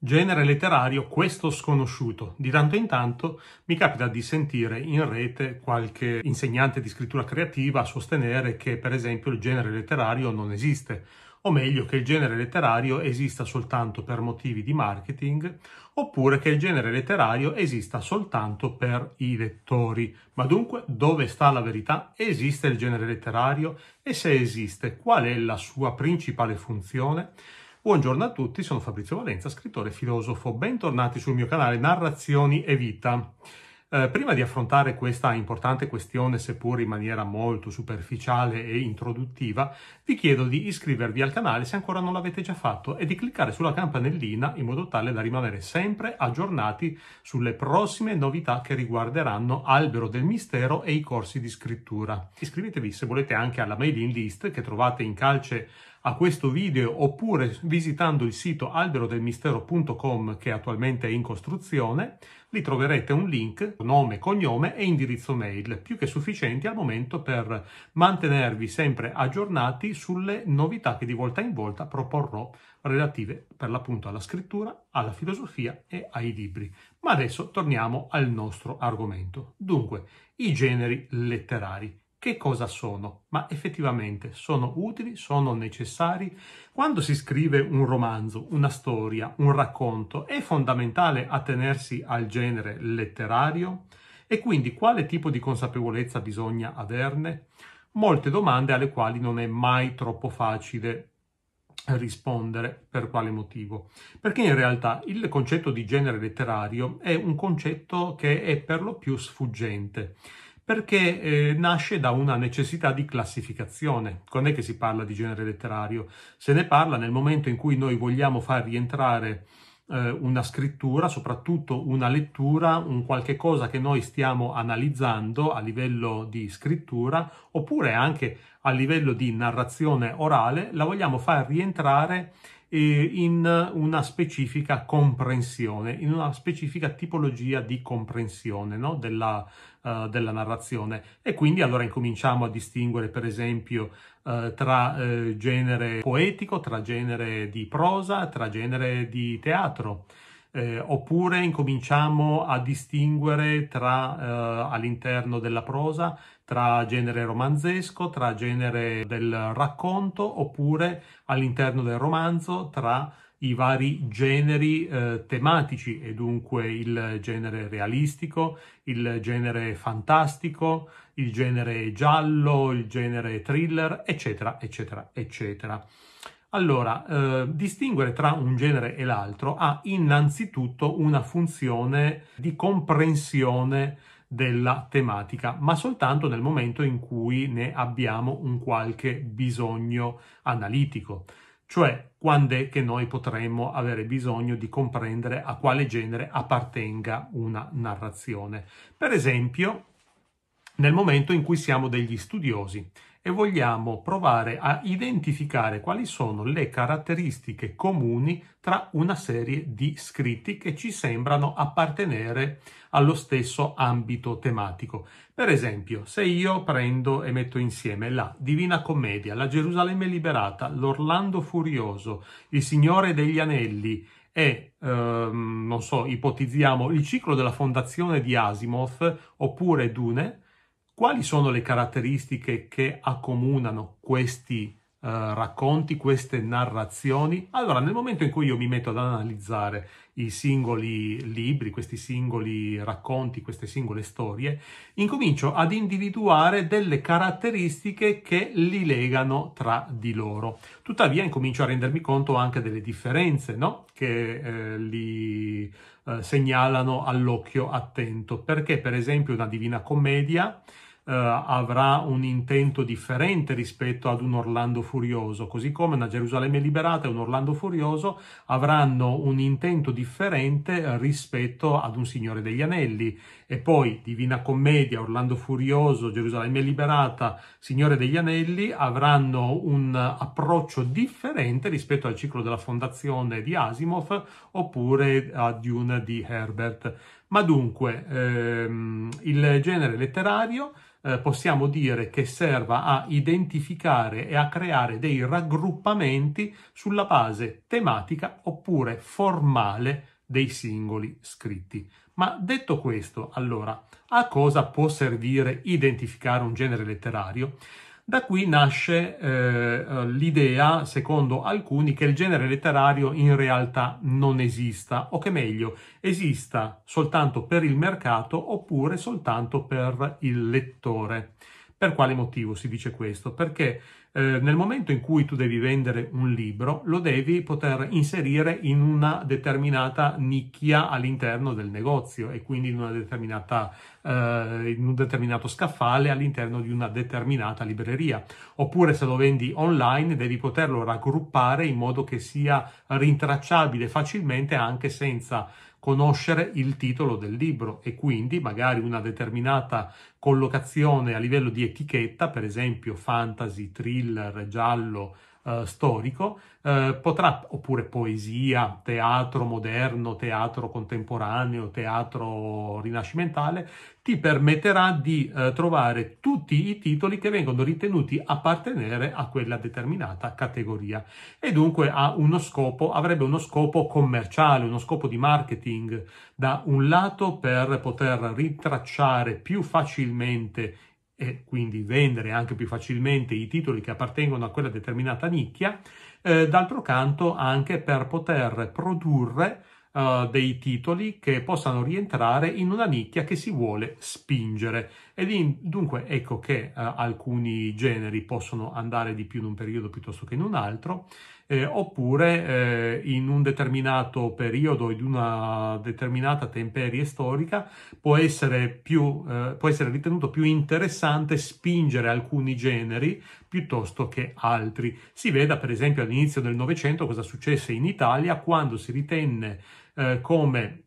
Genere letterario questo sconosciuto. Di tanto in tanto mi capita di sentire in rete qualche insegnante di scrittura creativa sostenere che per esempio il genere letterario non esiste, o meglio che il genere letterario esista soltanto per motivi di marketing, oppure che il genere letterario esista soltanto per i lettori. Ma dunque dove sta la verità? Esiste il genere letterario e se esiste qual è la sua principale funzione? Buongiorno a tutti, sono Fabrizio Valenza, scrittore e filosofo. Bentornati sul mio canale Narrazioni e Vita. Eh, prima di affrontare questa importante questione, seppur in maniera molto superficiale e introduttiva, vi chiedo di iscrivervi al canale se ancora non l'avete già fatto e di cliccare sulla campanellina in modo tale da rimanere sempre aggiornati sulle prossime novità che riguarderanno Albero del Mistero e i corsi di scrittura. Iscrivetevi se volete anche alla mailing list che trovate in calce a questo video oppure visitando il sito alberodelmistero.com che attualmente è in costruzione, lì troverete un link, nome, cognome e indirizzo mail, più che sufficienti al momento per mantenervi sempre aggiornati sulle novità che di volta in volta proporrò relative per l'appunto alla scrittura, alla filosofia e ai libri. Ma adesso torniamo al nostro argomento. Dunque, i generi letterari che cosa sono, ma effettivamente sono utili, sono necessari. Quando si scrive un romanzo, una storia, un racconto, è fondamentale attenersi al genere letterario e quindi quale tipo di consapevolezza bisogna averne? Molte domande alle quali non è mai troppo facile rispondere per quale motivo perché in realtà il concetto di genere letterario è un concetto che è per lo più sfuggente perché eh, nasce da una necessità di classificazione. Non è che si parla di genere letterario, se ne parla nel momento in cui noi vogliamo far rientrare eh, una scrittura, soprattutto una lettura, un qualche cosa che noi stiamo analizzando a livello di scrittura oppure anche a livello di narrazione orale, la vogliamo far rientrare eh, in una specifica comprensione, in una specifica tipologia di comprensione no? della, uh, della, narrazione. E quindi allora incominciamo a distinguere, per esempio, uh, tra uh, genere poetico, tra genere di prosa, tra genere di teatro eh, oppure incominciamo a distinguere tra, eh, all'interno della prosa tra genere romanzesco, tra genere del racconto oppure all'interno del romanzo tra i vari generi eh, tematici e dunque il genere realistico, il genere fantastico, il genere giallo, il genere thriller, eccetera, eccetera, eccetera. Allora, eh, distinguere tra un genere e l'altro ha innanzitutto una funzione di comprensione della tematica, ma soltanto nel momento in cui ne abbiamo un qualche bisogno analitico, cioè quando è che noi potremmo avere bisogno di comprendere a quale genere appartenga una narrazione. Per esempio, nel momento in cui siamo degli studiosi e vogliamo provare a identificare quali sono le caratteristiche comuni tra una serie di scritti che ci sembrano appartenere allo stesso ambito tematico. Per esempio, se io prendo e metto insieme la Divina Commedia, la Gerusalemme liberata, l'Orlando Furioso, il Signore degli Anelli, e, ehm, non so, ipotizziamo il ciclo della fondazione di Asimov oppure Dune, quali sono le caratteristiche che accomunano questi eh, racconti, queste narrazioni? Allora, nel momento in cui io mi metto ad analizzare i singoli libri, questi singoli racconti, queste singole storie, incomincio ad individuare delle caratteristiche che li legano tra di loro. Tuttavia, incomincio a rendermi conto anche delle differenze, no? Che eh, li eh, segnalano all'occhio attento. Perché, per esempio, una Divina Commedia eh, avrà un intento differente rispetto ad un Orlando furioso, così come una Gerusalemme liberata e un Orlando furioso avranno un intento differente rispetto ad un Signore degli Anelli. E poi Divina Commedia, Orlando furioso, Gerusalemme liberata, Signore degli Anelli avranno un approccio differente rispetto al ciclo della fondazione di Asimov oppure a Dune di Herbert. Ma dunque, ehm, il genere letterario eh, possiamo dire che serva a identificare e a creare dei raggruppamenti sulla base tematica oppure formale dei singoli scritti. Ma detto questo, allora, a cosa può servire identificare un genere letterario? Da qui nasce eh, l'idea, secondo alcuni, che il genere letterario in realtà non esista, o che meglio, esista soltanto per il mercato oppure soltanto per il lettore. Per quale motivo si dice questo? Perché eh, nel momento in cui tu devi vendere un libro, lo devi poter inserire in una determinata nicchia all'interno del negozio e quindi in, eh, in, un determinato scaffale all'interno di una determinata libreria. Oppure se lo vendi online devi poterlo raggruppare in modo che sia rintracciabile facilmente anche senza conoscere il titolo del libro e quindi magari una determinata collocazione a livello di etichetta, per esempio fantasy, thriller, giallo eh, storico, eh, potrà, oppure poesia, teatro moderno, teatro contemporaneo, teatro rinascimentale, ti permetterà di eh, trovare tutti i titoli che vengono ritenuti appartenere a quella determinata categoria e dunque ha uno scopo, avrebbe uno scopo commerciale, uno scopo di marketing da un lato per poter ritracciare più facilmente e quindi vendere anche più facilmente i titoli che appartengono a quella determinata nicchia, eh, d'altro canto anche per poter produrre eh, dei titoli che possano rientrare in una nicchia che si vuole spingere. Ed dunque ecco che eh, alcuni generi possono andare di più in un periodo piuttosto che in un altro eh, oppure eh, in un determinato periodo, in una determinata temperie storica, può essere, più, eh, può essere ritenuto più interessante spingere alcuni generi piuttosto che altri. Si veda per esempio all'inizio del Novecento cosa successe in Italia quando si ritenne eh, come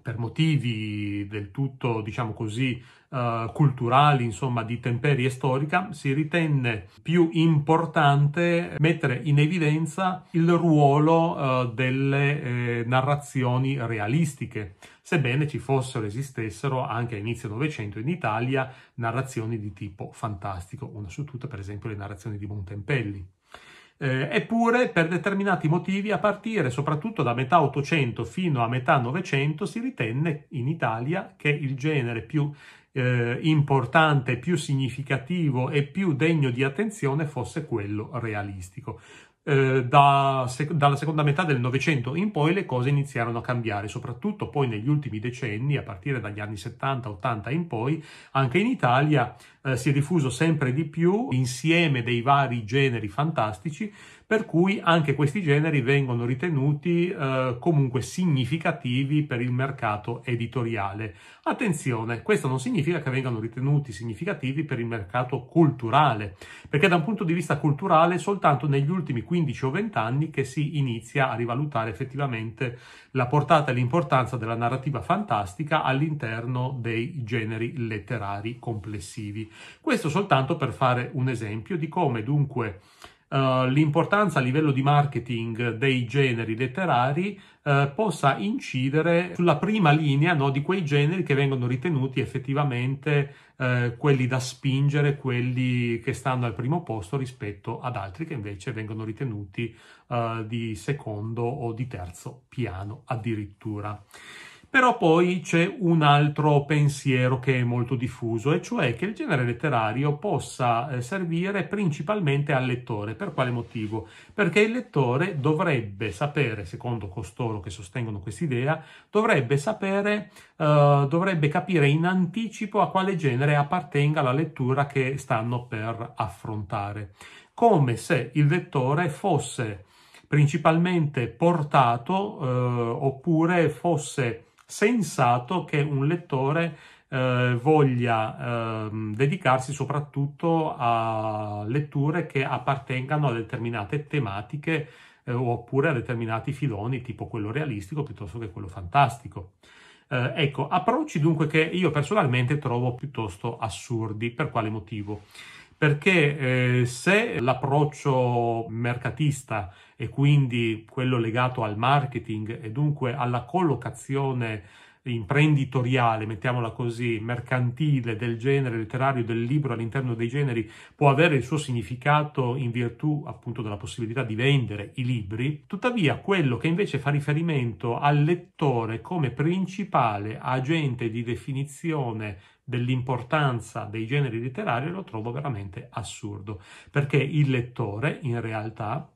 per motivi del tutto, diciamo così, eh, culturali, insomma, di temperie storica, si ritenne più importante mettere in evidenza il ruolo eh, delle eh, narrazioni realistiche, sebbene ci fossero, esistessero anche a inizio Novecento in Italia narrazioni di tipo fantastico, una su tutte per esempio le narrazioni di Montempelli. Eh, eppure, per determinati motivi, a partire soprattutto da metà 800 fino a metà 900, si ritenne in Italia che il genere più eh, importante, più significativo e più degno di attenzione fosse quello realistico eh, da, se, dalla seconda metà del Novecento in poi le cose iniziarono a cambiare, soprattutto poi negli ultimi decenni, a partire dagli anni 70-80 in poi, anche in Italia eh, si è diffuso sempre di più l'insieme dei vari generi fantastici, per cui anche questi generi vengono ritenuti eh, comunque significativi per il mercato editoriale. Attenzione, questo non significa che vengano ritenuti significativi per il mercato culturale, perché da un punto di vista culturale è soltanto negli ultimi 15 o 20 anni che si inizia a rivalutare effettivamente la portata e l'importanza della narrativa fantastica all'interno dei generi letterari complessivi. Questo soltanto per fare un esempio di come dunque eh, l'importanza a livello di marketing dei generi letterari eh, possa incidere sulla prima linea no, di quei generi che vengono ritenuti effettivamente uh, quelli da spingere, quelli che stanno al primo posto rispetto ad altri che invece vengono ritenuti di secondo o di terzo piano addirittura. Però poi c'è un altro pensiero che è molto diffuso, e cioè che il genere letterario possa eh, servire principalmente al lettore. Per quale motivo? Perché il lettore dovrebbe sapere, secondo costoro che sostengono quest'idea, dovrebbe sapere, eh, dovrebbe capire in anticipo a quale genere appartenga la lettura che stanno per affrontare. Come se il lettore fosse principalmente portato eh, oppure fosse sensato che un lettore eh, voglia eh, dedicarsi soprattutto a letture che appartengano a determinate tematiche eh, oppure a determinati filoni, tipo quello realistico piuttosto che quello fantastico. Eh, ecco, approcci dunque che io personalmente trovo piuttosto assurdi. Per quale motivo? perché eh, se l'approccio mercatista e quindi quello legato al marketing e dunque alla collocazione imprenditoriale, mettiamola così, mercantile del genere letterario del libro all'interno dei generi può avere il suo significato in virtù appunto della possibilità di vendere i libri, tuttavia quello che invece fa riferimento al lettore come principale agente di definizione dell'importanza dei generi letterari lo trovo veramente assurdo, perché il lettore in realtà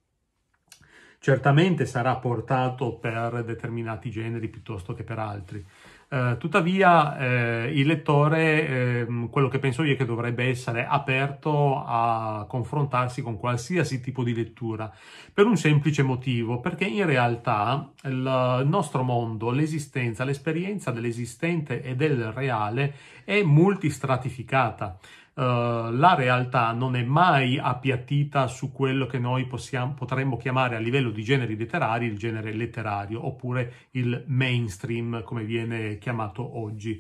certamente sarà portato per determinati generi piuttosto che per altri, eh, tuttavia eh, il lettore, eh, quello che penso io è che dovrebbe essere aperto a confrontarsi con qualsiasi tipo di lettura, per un semplice motivo, perché in realtà il nostro mondo, l'esistenza, l'esperienza dell'esistente e del reale è multistratificata. Eh, la realtà non è mai appiattita su quello che noi possiamo, potremmo chiamare a livello di generi letterari il genere letterario oppure il mainstream come viene chiamato oggi.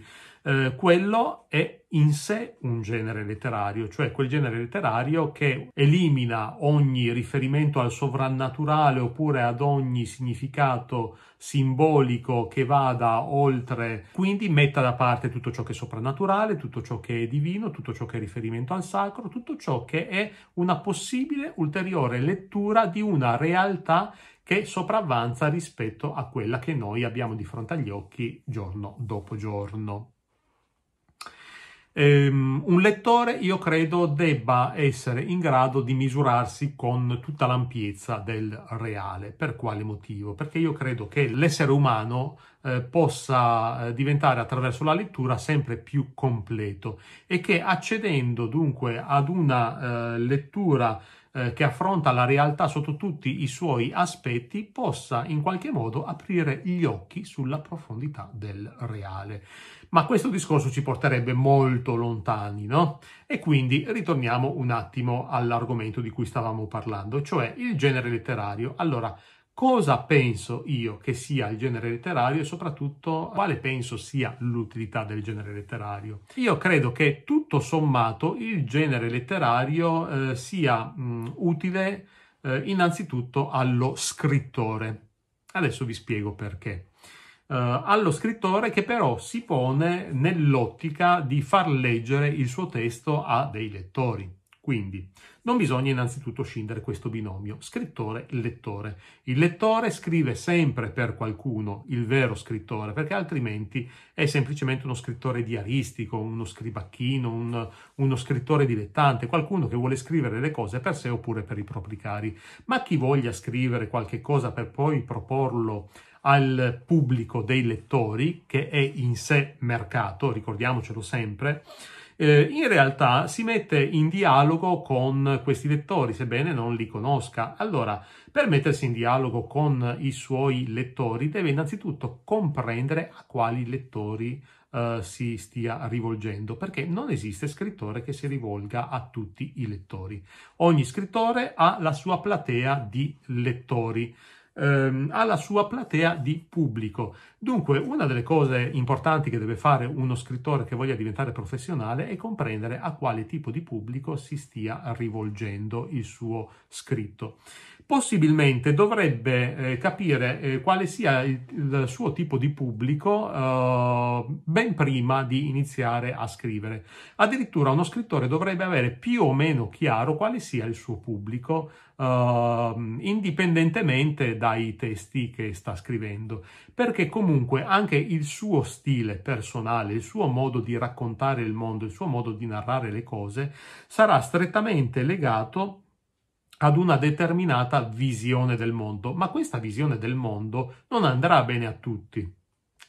Eh, quello è in sé un genere letterario, cioè quel genere letterario che elimina ogni riferimento al sovrannaturale oppure ad ogni significato simbolico che vada oltre, quindi metta da parte tutto ciò che è soprannaturale, tutto ciò che è divino, tutto ciò che è riferimento al sacro, tutto ciò che è una possibile ulteriore lettura di una realtà che sopravvanza rispetto a quella che noi abbiamo di fronte agli occhi giorno dopo giorno ehm, un lettore io credo debba essere in grado di misurarsi con tutta l'ampiezza del reale. Per quale motivo? Perché io credo che l'essere umano eh, possa eh, diventare attraverso la lettura sempre più completo e che accedendo dunque ad una eh, lettura eh, che affronta la realtà sotto tutti i suoi aspetti possa in qualche modo aprire gli occhi sulla profondità del reale. Ma questo discorso ci porterebbe molto lontani, no? E quindi ritorniamo un attimo all'argomento di cui stavamo parlando, cioè il genere letterario. Allora, cosa penso io che sia il genere letterario e soprattutto quale penso sia l'utilità del genere letterario. Io credo che tutto sommato il genere letterario eh, sia mh, utile eh, innanzitutto allo scrittore. Adesso vi spiego perché. Eh, allo scrittore che però si pone nell'ottica di far leggere il suo testo a dei lettori. Quindi non bisogna innanzitutto scindere questo binomio scrittore-lettore. Il lettore scrive sempre per qualcuno, il vero scrittore, perché altrimenti è semplicemente uno scrittore diaristico, uno scribacchino, un, uno scrittore dilettante, qualcuno che vuole scrivere le cose per sé oppure per i propri cari. Ma chi voglia scrivere qualche cosa per poi proporlo al pubblico dei lettori, che è in sé mercato, ricordiamocelo sempre, eh, in realtà si mette in dialogo con questi lettori, sebbene non li conosca. Allora, per mettersi in dialogo con i suoi lettori deve innanzitutto comprendere a quali lettori eh, si stia rivolgendo, perché non esiste scrittore che si rivolga a tutti i lettori. Ogni scrittore ha la sua platea di lettori ehm, alla sua platea di pubblico. Dunque, una delle cose importanti che deve fare uno scrittore che voglia diventare professionale è comprendere a quale tipo di pubblico si stia rivolgendo il suo scritto possibilmente dovrebbe eh, capire eh, quale sia il, il, suo tipo di pubblico eh, ben prima di iniziare a scrivere. Addirittura uno scrittore dovrebbe avere più o meno chiaro quale sia il suo pubblico ehm, indipendentemente dai testi che sta scrivendo, perché comunque anche il suo stile personale, il suo modo di raccontare il mondo, il suo modo di narrare le cose sarà strettamente legato ad una determinata visione del mondo, ma questa visione del mondo non andrà bene a tutti.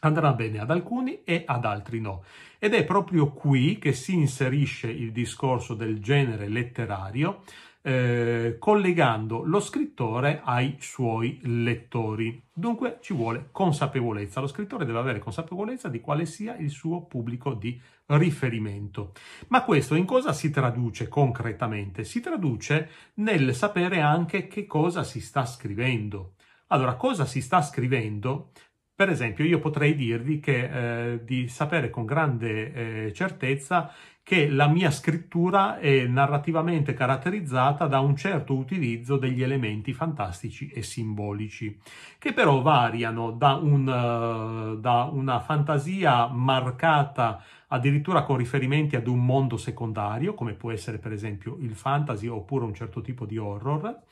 Andrà bene ad alcuni e ad altri no. Ed è proprio qui che si inserisce il discorso del genere letterario, eh, collegando lo scrittore ai suoi lettori. Dunque ci vuole consapevolezza, lo scrittore deve avere consapevolezza di quale sia il suo pubblico di riferimento. Ma questo in cosa si traduce concretamente? Si traduce nel sapere anche che cosa si sta scrivendo. Allora, cosa si sta scrivendo? Per esempio, io potrei dirvi che, eh, di sapere con grande eh, certezza che la mia scrittura è narrativamente caratterizzata da un certo utilizzo degli elementi fantastici e simbolici, che però variano da, un, eh, da una fantasia marcata addirittura con riferimenti ad un mondo secondario, come può essere per esempio il fantasy oppure un certo tipo di horror,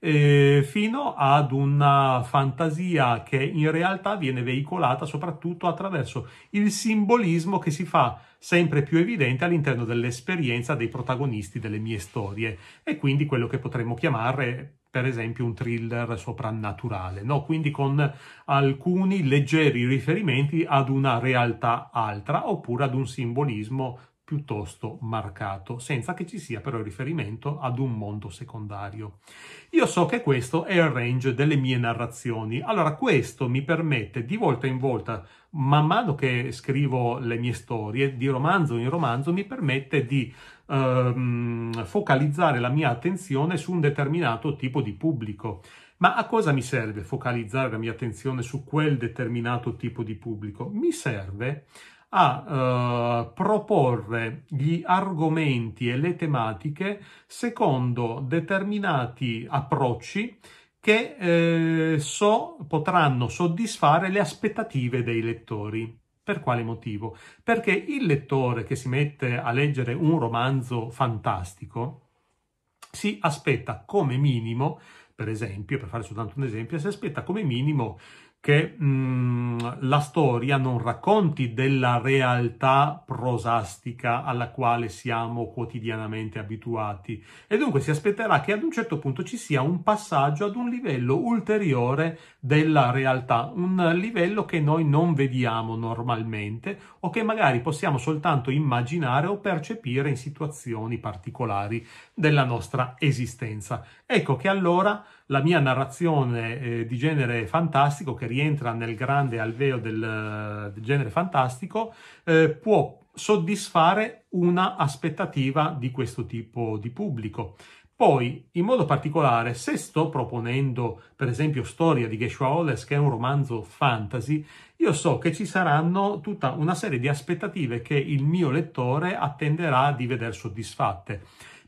eh, fino ad una fantasia che in realtà viene veicolata soprattutto attraverso il simbolismo che si fa sempre più evidente all'interno dell'esperienza dei protagonisti delle mie storie e quindi quello che potremmo chiamare per esempio un thriller soprannaturale, no? quindi con alcuni leggeri riferimenti ad una realtà altra oppure ad un simbolismo piuttosto marcato, senza che ci sia però riferimento ad un mondo secondario. Io so che questo è il range delle mie narrazioni, allora questo mi permette di volta in volta, man mano che scrivo le mie storie, di romanzo in romanzo, mi permette di ehm, focalizzare la mia attenzione su un determinato tipo di pubblico. Ma a cosa mi serve focalizzare la mia attenzione su quel determinato tipo di pubblico? Mi serve a eh, proporre gli argomenti e le tematiche secondo determinati approcci che eh, so, potranno soddisfare le aspettative dei lettori. Per quale motivo? Perché il lettore che si mette a leggere un romanzo fantastico si aspetta come minimo, per esempio, per fare soltanto un esempio, si aspetta come minimo che mh, mm, la storia non racconti della realtà prosastica alla quale siamo quotidianamente abituati e dunque si aspetterà che ad un certo punto ci sia un passaggio ad un livello ulteriore della realtà, un livello che noi non vediamo normalmente o che magari possiamo soltanto immaginare o percepire in situazioni particolari della nostra esistenza. Ecco che allora la mia narrazione eh, di genere fantastico, che rientra nel grande alveo del, eh, del genere fantastico, eh, può soddisfare una aspettativa di questo tipo di pubblico. Poi, in modo particolare, se sto proponendo, per esempio, Storia di Geshua Oles, che è un romanzo fantasy, io so che ci saranno tutta una serie di aspettative che il mio lettore attenderà di vedere soddisfatte.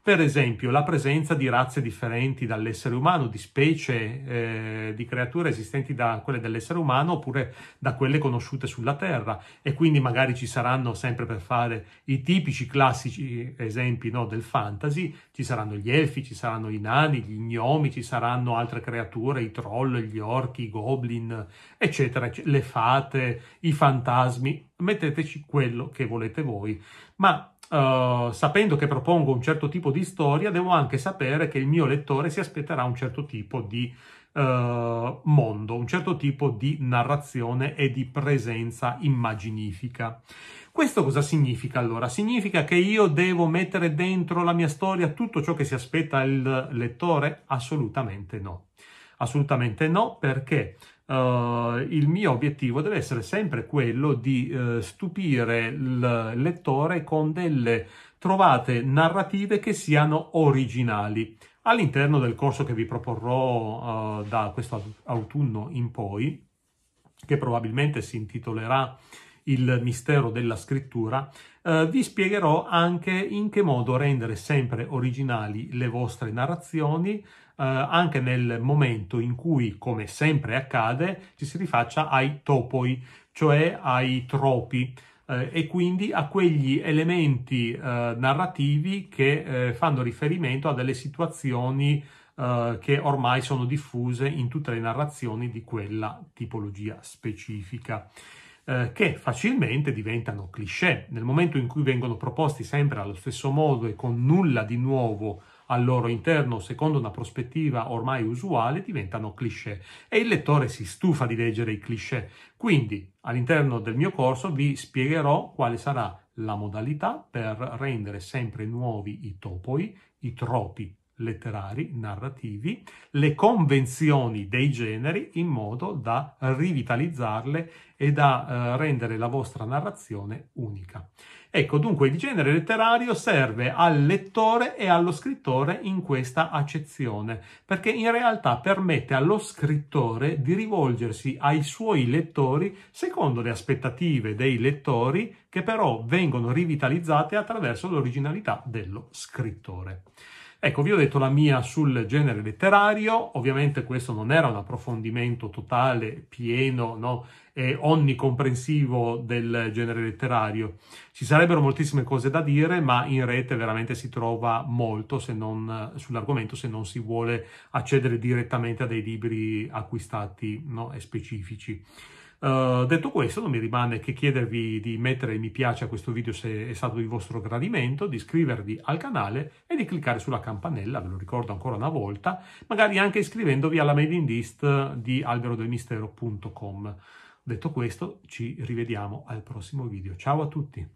Per esempio la presenza di razze differenti dall'essere umano, di specie, eh, di creature esistenti da quelle dell'essere umano oppure da quelle conosciute sulla Terra e quindi magari ci saranno, sempre per fare i tipici classici esempi no, del fantasy, ci saranno gli elfi, ci saranno i nani, gli gnomi, ci saranno altre creature, i troll, gli orchi, i goblin, eccetera, le fate, i fantasmi, metteteci quello che volete voi, ma eh, sapendo che propongo un certo tipo di storia, devo anche sapere che il mio lettore si aspetterà un certo tipo di uh, mondo, un certo tipo di narrazione e di presenza immaginifica. Questo cosa significa allora? Significa che io devo mettere dentro la mia storia tutto ciò che si aspetta il lettore? Assolutamente no. Assolutamente no, perché Uh, il mio obiettivo deve essere sempre quello di uh, stupire il lettore con delle trovate narrative che siano originali. All'interno del corso che vi proporrò uh, da questo autunno in poi, che probabilmente si intitolerà il mistero della scrittura, eh, vi spiegherò anche in che modo rendere sempre originali le vostre narrazioni, eh, anche nel momento in cui, come sempre accade, ci si rifaccia ai topoi, cioè ai tropi. Eh, e quindi a quegli elementi eh, narrativi che eh, fanno riferimento a delle situazioni eh, che ormai sono diffuse in tutte le narrazioni di quella tipologia specifica eh, che facilmente diventano cliché nel momento in cui vengono proposti sempre allo stesso modo e con nulla di nuovo al loro interno secondo una prospettiva ormai usuale diventano cliché e il lettore si stufa di leggere i cliché. Quindi all'interno del mio corso vi spiegherò quale sarà la modalità per rendere sempre nuovi i topoi, i tropi letterari, narrativi, le convenzioni dei generi in modo da rivitalizzarle e da eh, rendere la vostra narrazione unica. Ecco, dunque il genere letterario serve al lettore e allo scrittore in questa accezione, perché in realtà permette allo scrittore di rivolgersi ai suoi lettori secondo le aspettative dei lettori, che però vengono rivitalizzate attraverso l'originalità dello scrittore. Ecco, vi ho detto la mia sul genere letterario, ovviamente questo non era un approfondimento totale, pieno, no? eh, onnicomprensivo del genere letterario. Ci sarebbero moltissime cose da dire, ma in rete veramente si trova molto se non, sull'argomento se non si vuole accedere direttamente a dei libri acquistati no? e specifici. Eh, detto questo, non mi rimane che chiedervi di mettere mi piace a questo video se è stato di vostro gradimento, di iscrivervi al canale e di cliccare sulla campanella, ve lo ricordo ancora una volta, magari anche iscrivendovi alla mailing list di alberodelmistero.com. Detto questo, ci rivediamo al prossimo video. Ciao a tutti!